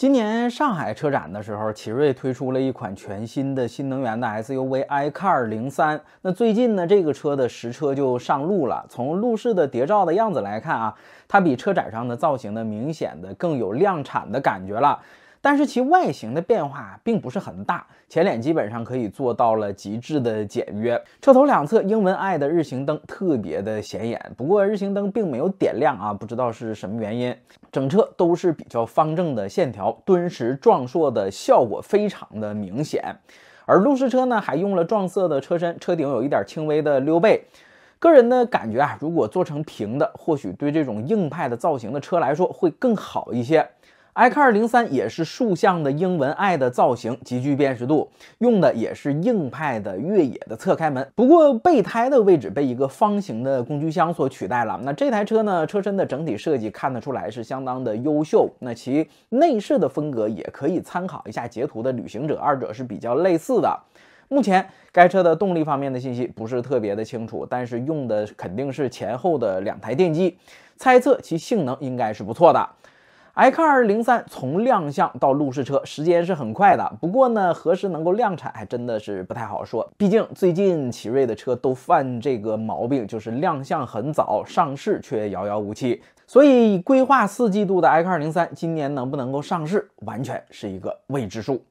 今年上海车展的时候，奇瑞推出了一款全新的新能源的 SUV iCar 零三。那最近呢，这个车的实车就上路了。从路试的谍照的样子来看啊，它比车展上的造型呢，明显的更有量产的感觉了。但是其外形的变化并不是很大，前脸基本上可以做到了极致的简约。车头两侧英文 “i” 的日行灯特别的显眼，不过日行灯并没有点亮啊，不知道是什么原因。整车都是比较方正的线条，敦实壮硕的效果非常的明显。而路试车呢，还用了撞色的车身，车顶有一点轻微的溜背。个人的感觉啊，如果做成平的，或许对这种硬派的造型的车来说会更好一些。X r 零三也是竖向的英文 i 的造型，极具辨识度。用的也是硬派的越野的侧开门，不过备胎的位置被一个方形的工具箱所取代了。那这台车呢？车身的整体设计看得出来是相当的优秀。那其内饰的风格也可以参考一下截图的旅行者，二者是比较类似的。目前该车的动力方面的信息不是特别的清楚，但是用的肯定是前后的两台电机，猜测其性能应该是不错的。a 2 0 3从亮相到路试车时间是很快的，不过呢，何时能够量产还真的是不太好说。毕竟最近奇瑞的车都犯这个毛病，就是亮相很早，上市却遥遥无期。所以，规划四季度的 a 2 0 3今年能不能够上市，完全是一个未知数。